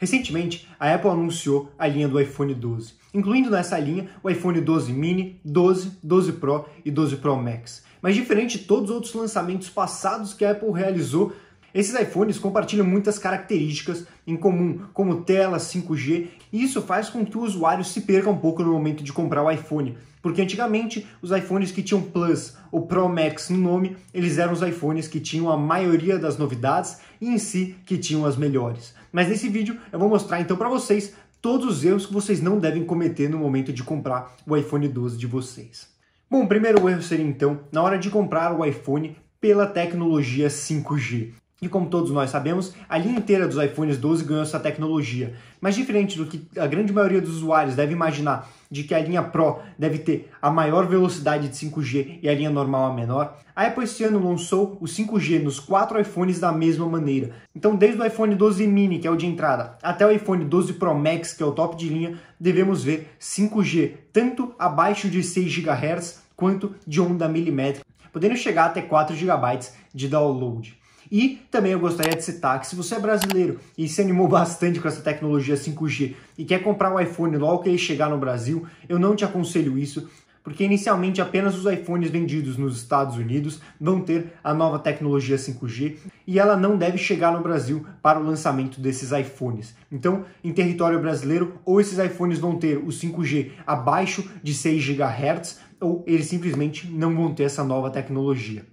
Recentemente, a Apple anunciou a linha do iPhone 12, incluindo nessa linha o iPhone 12 mini, 12, 12 Pro e 12 Pro Max. Mas diferente de todos os outros lançamentos passados que a Apple realizou, esses iPhones compartilham muitas características em comum, como tela 5G, e isso faz com que o usuário se perca um pouco no momento de comprar o iPhone, porque antigamente os iPhones que tinham Plus ou Pro Max no nome, eles eram os iPhones que tinham a maioria das novidades e em si que tinham as melhores. Mas nesse vídeo eu vou mostrar então para vocês todos os erros que vocês não devem cometer no momento de comprar o iPhone 12 de vocês. Bom, o primeiro erro seria então na hora de comprar o iPhone pela tecnologia 5G. E como todos nós sabemos, a linha inteira dos iPhones 12 ganhou essa tecnologia. Mas diferente do que a grande maioria dos usuários deve imaginar, de que a linha Pro deve ter a maior velocidade de 5G e a linha normal a menor, a Apple este ano lançou o 5G nos quatro iPhones da mesma maneira. Então, desde o iPhone 12 mini, que é o de entrada, até o iPhone 12 Pro Max, que é o top de linha, devemos ver 5G tanto abaixo de 6 GHz quanto de onda milimétrica, podendo chegar até 4 GB de download. E também eu gostaria de citar que se você é brasileiro e se animou bastante com essa tecnologia 5G e quer comprar o um iPhone logo que ele chegar no Brasil, eu não te aconselho isso porque inicialmente apenas os iPhones vendidos nos Estados Unidos vão ter a nova tecnologia 5G e ela não deve chegar no Brasil para o lançamento desses iPhones. Então, em território brasileiro, ou esses iPhones vão ter o 5G abaixo de 6 GHz ou eles simplesmente não vão ter essa nova tecnologia.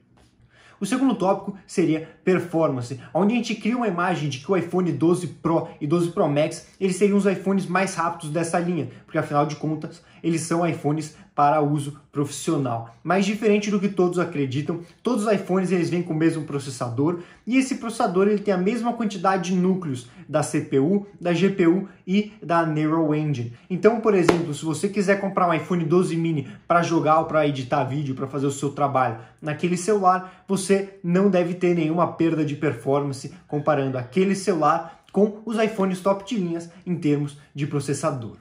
O segundo tópico seria performance, onde a gente cria uma imagem de que o iPhone 12 Pro e 12 Pro Max eles seriam os iPhones mais rápidos dessa linha, porque afinal de contas eles são iPhones para uso profissional. Mas diferente do que todos acreditam, todos os iPhones eles vêm com o mesmo processador e esse processador ele tem a mesma quantidade de núcleos da CPU, da GPU e da Neural Engine. Então, por exemplo, se você quiser comprar um iPhone 12 mini para jogar ou para editar vídeo, para fazer o seu trabalho naquele celular, você não deve ter nenhuma perda de performance comparando aquele celular com os iPhones top de linhas em termos de processador.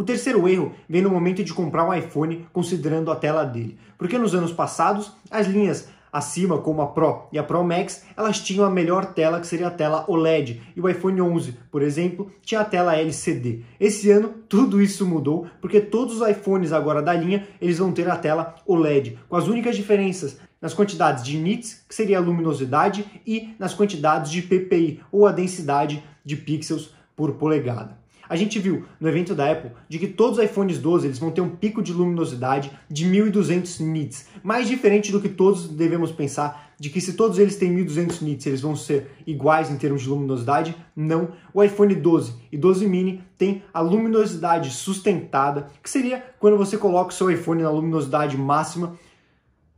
O terceiro erro vem no momento de comprar um iPhone considerando a tela dele, porque nos anos passados as linhas acima, como a Pro e a Pro Max, elas tinham a melhor tela, que seria a tela OLED, e o iPhone 11, por exemplo, tinha a tela LCD. Esse ano, tudo isso mudou, porque todos os iPhones agora da linha, eles vão ter a tela OLED, com as únicas diferenças nas quantidades de nits, que seria a luminosidade, e nas quantidades de PPI, ou a densidade de pixels por polegada. A gente viu no evento da Apple de que todos os iPhones 12 eles vão ter um pico de luminosidade de 1200 nits, mais diferente do que todos devemos pensar de que se todos eles têm 1200 nits, eles vão ser iguais em termos de luminosidade? Não. O iPhone 12 e 12 mini tem a luminosidade sustentada, que seria quando você coloca o seu iPhone na luminosidade máxima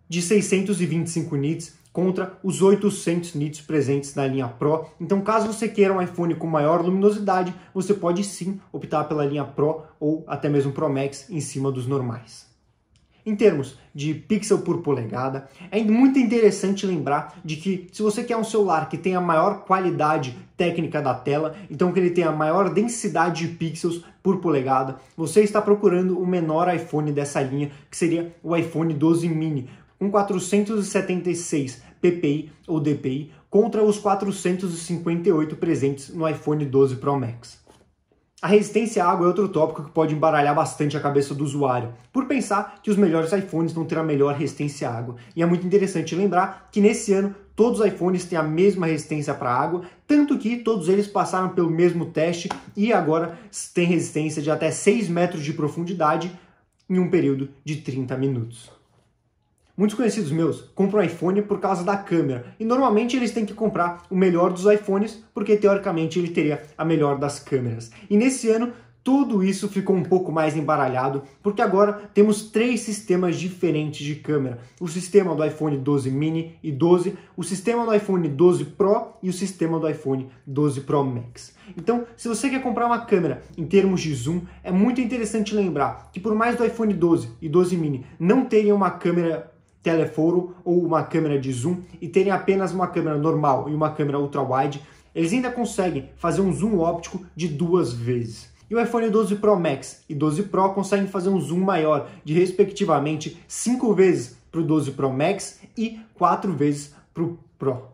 de 625 nits contra os 800 nits presentes na linha Pro. Então, caso você queira um iPhone com maior luminosidade, você pode sim optar pela linha Pro ou até mesmo Pro Max em cima dos normais. Em termos de pixel por polegada, é muito interessante lembrar de que se você quer um celular que tenha maior qualidade técnica da tela, então que ele tenha maior densidade de pixels por polegada, você está procurando o menor iPhone dessa linha, que seria o iPhone 12 mini, com 476 ppi ou dpi contra os 458 presentes no iPhone 12 Pro Max. A resistência à água é outro tópico que pode embaralhar bastante a cabeça do usuário, por pensar que os melhores iPhones vão ter a melhor resistência à água. E é muito interessante lembrar que nesse ano todos os iPhones têm a mesma resistência para água, tanto que todos eles passaram pelo mesmo teste e agora têm resistência de até 6 metros de profundidade em um período de 30 minutos. Muitos conhecidos meus compram iPhone por causa da câmera e normalmente eles têm que comprar o melhor dos iPhones porque teoricamente ele teria a melhor das câmeras. E nesse ano tudo isso ficou um pouco mais embaralhado, porque agora temos três sistemas diferentes de câmera: o sistema do iPhone 12 mini e 12, o sistema do iPhone 12 Pro e o sistema do iPhone 12 Pro Max. Então, se você quer comprar uma câmera em termos de zoom, é muito interessante lembrar que por mais do iPhone 12 e 12 mini não terem uma câmera teleforo ou uma câmera de zoom e terem apenas uma câmera normal e uma câmera ultra-wide, eles ainda conseguem fazer um zoom óptico de duas vezes. E o iPhone 12 Pro Max e 12 Pro conseguem fazer um zoom maior de respectivamente 5 vezes para o 12 Pro Max e 4 vezes para o Pro.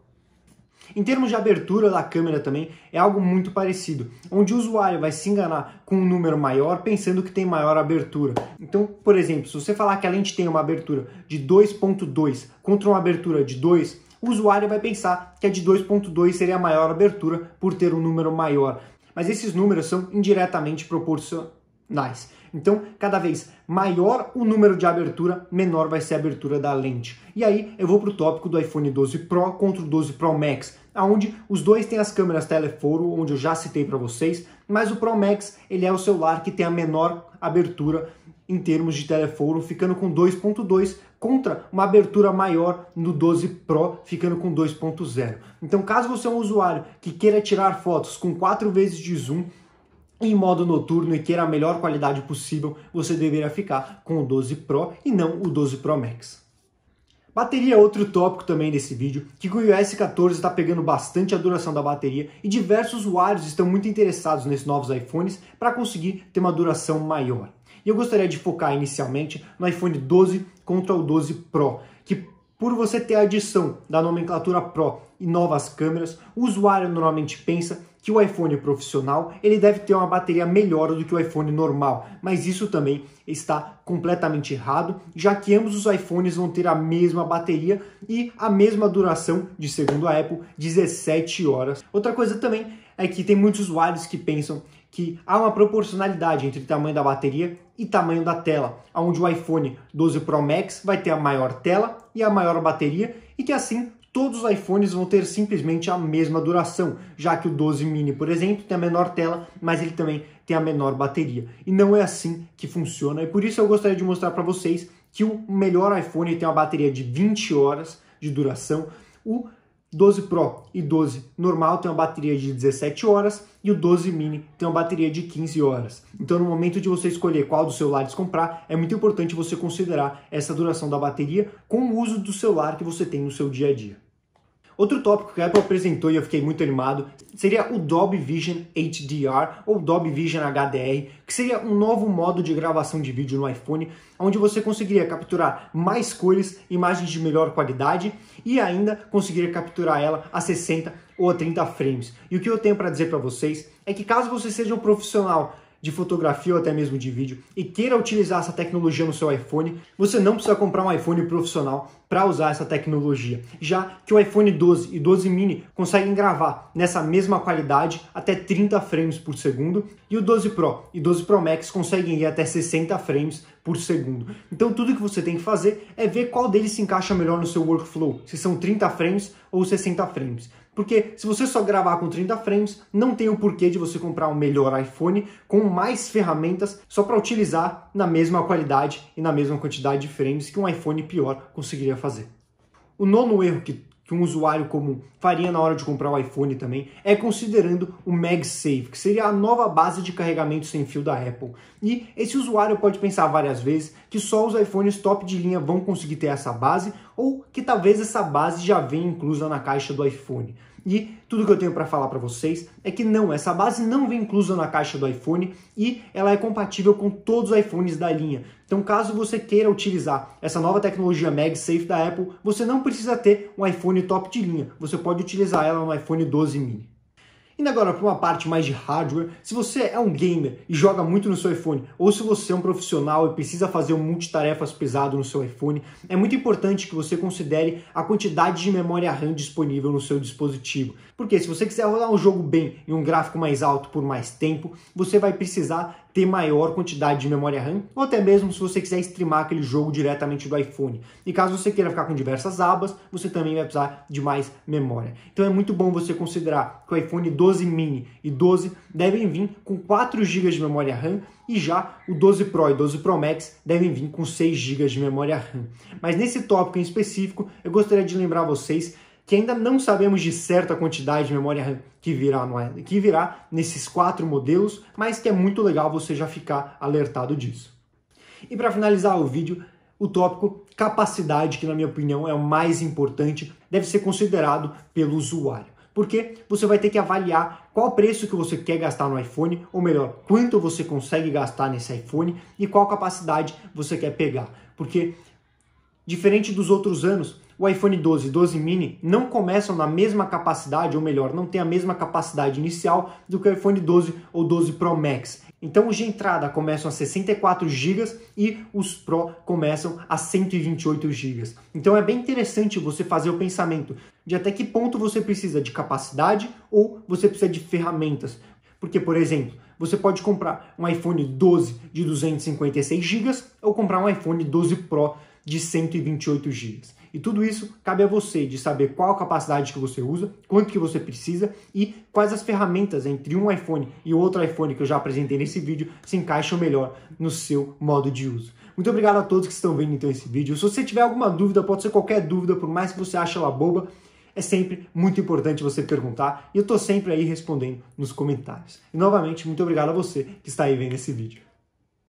Em termos de abertura da câmera também, é algo muito parecido, onde o usuário vai se enganar com um número maior pensando que tem maior abertura. Então, por exemplo, se você falar que a lente tem uma abertura de 2.2 contra uma abertura de 2, o usuário vai pensar que a de 2.2 seria a maior abertura por ter um número maior. Mas esses números são indiretamente proporcionais. Então, cada vez maior o número de abertura, menor vai ser a abertura da lente. E aí eu vou para o tópico do iPhone 12 Pro contra o 12 Pro Max, aonde os dois têm as câmeras telefoto onde eu já citei para vocês, mas o Pro Max ele é o celular que tem a menor abertura em termos de telefoto, ficando com 2.2 contra uma abertura maior no 12 Pro, ficando com 2.0. Então, caso você é um usuário que queira tirar fotos com 4 vezes de zoom, em modo noturno e queira a melhor qualidade possível, você deveria ficar com o 12 Pro e não o 12 Pro Max. Bateria é outro tópico também desse vídeo, que o iOS 14 está pegando bastante a duração da bateria e diversos usuários estão muito interessados nesses novos iPhones para conseguir ter uma duração maior. E eu gostaria de focar inicialmente no iPhone 12 contra o 12 Pro, que por você ter a adição da nomenclatura Pro e novas câmeras, o usuário normalmente pensa que o iPhone profissional ele deve ter uma bateria melhor do que o iPhone normal, mas isso também está completamente errado, já que ambos os iPhones vão ter a mesma bateria e a mesma duração, de segundo a Apple, 17 horas. Outra coisa também é que tem muitos usuários que pensam que há uma proporcionalidade entre o tamanho da bateria e tamanho da tela, onde o iPhone 12 Pro Max vai ter a maior tela e a maior bateria, e que assim todos os iPhones vão ter simplesmente a mesma duração, já que o 12 mini, por exemplo, tem a menor tela, mas ele também tem a menor bateria. E não é assim que funciona, e por isso eu gostaria de mostrar para vocês que o melhor iPhone tem uma bateria de 20 horas de duração, o 12 Pro e 12 normal tem uma bateria de 17 horas e o 12 mini tem uma bateria de 15 horas. Então, no momento de você escolher qual dos celulares comprar, é muito importante você considerar essa duração da bateria com o uso do celular que você tem no seu dia a dia. Outro tópico que a Apple apresentou e eu fiquei muito animado seria o Dolby Vision HDR ou Dolby Vision HDR, que seria um novo modo de gravação de vídeo no iPhone, onde você conseguiria capturar mais cores, imagens de melhor qualidade e ainda conseguiria capturar ela a 60 ou a 30 frames. E o que eu tenho para dizer para vocês é que caso você seja um profissional de fotografia ou até mesmo de vídeo e queira utilizar essa tecnologia no seu iPhone, você não precisa comprar um iPhone profissional para usar essa tecnologia, já que o iPhone 12 e 12 mini conseguem gravar nessa mesma qualidade até 30 frames por segundo e o 12 Pro e 12 Pro Max conseguem ir até 60 frames por segundo. Então tudo que você tem que fazer é ver qual deles se encaixa melhor no seu workflow, se são 30 frames ou 60 frames. Porque se você só gravar com 30 frames, não tem o porquê de você comprar um melhor iPhone com mais ferramentas só para utilizar na mesma qualidade e na mesma quantidade de frames que um iPhone pior conseguiria fazer. O nono erro que, que um usuário comum faria na hora de comprar o um iPhone também é considerando o MagSafe, que seria a nova base de carregamento sem fio da Apple. E esse usuário pode pensar várias vezes que só os iPhones top de linha vão conseguir ter essa base ou que talvez essa base já venha inclusa na caixa do iPhone. E tudo que eu tenho para falar para vocês é que não, essa base não vem inclusa na caixa do iPhone e ela é compatível com todos os iPhones da linha. Então, caso você queira utilizar essa nova tecnologia MagSafe da Apple, você não precisa ter um iPhone top de linha. Você pode utilizar ela no iPhone 12 mini. Indo agora para uma parte mais de hardware, se você é um gamer e joga muito no seu iPhone, ou se você é um profissional e precisa fazer um multitarefas pesado no seu iPhone, é muito importante que você considere a quantidade de memória RAM disponível no seu dispositivo. Porque se você quiser rodar um jogo bem e um gráfico mais alto por mais tempo, você vai precisar ter maior quantidade de memória RAM, ou até mesmo se você quiser streamar aquele jogo diretamente do iPhone. E caso você queira ficar com diversas abas, você também vai precisar de mais memória. Então é muito bom você considerar que o iPhone 12 mini e 12 devem vir com 4 GB de memória RAM e já o 12 Pro e 12 Pro Max devem vir com 6 GB de memória RAM. Mas nesse tópico em específico, eu gostaria de lembrar vocês que ainda não sabemos de certa quantidade de memória RAM que virá, no, que virá nesses quatro modelos, mas que é muito legal você já ficar alertado disso. E para finalizar o vídeo, o tópico capacidade, que na minha opinião é o mais importante, deve ser considerado pelo usuário. Porque você vai ter que avaliar qual preço que você quer gastar no iPhone, ou melhor, quanto você consegue gastar nesse iPhone e qual capacidade você quer pegar. Porque, diferente dos outros anos, o iPhone 12 e 12 mini não começam na mesma capacidade, ou melhor, não tem a mesma capacidade inicial do que o iPhone 12 ou 12 Pro Max. Então os de entrada começam a 64 GB e os Pro começam a 128 GB. Então é bem interessante você fazer o pensamento de até que ponto você precisa de capacidade ou você precisa de ferramentas. Porque, por exemplo, você pode comprar um iPhone 12 de 256 GB ou comprar um iPhone 12 Pro de 128 GB. E tudo isso cabe a você de saber qual a capacidade que você usa, quanto que você precisa e quais as ferramentas entre um iPhone e outro iPhone que eu já apresentei nesse vídeo se encaixam melhor no seu modo de uso. Muito obrigado a todos que estão vendo então esse vídeo. Se você tiver alguma dúvida, pode ser qualquer dúvida, por mais que você ache ela boba, é sempre muito importante você perguntar e eu estou sempre aí respondendo nos comentários. E novamente, muito obrigado a você que está aí vendo esse vídeo.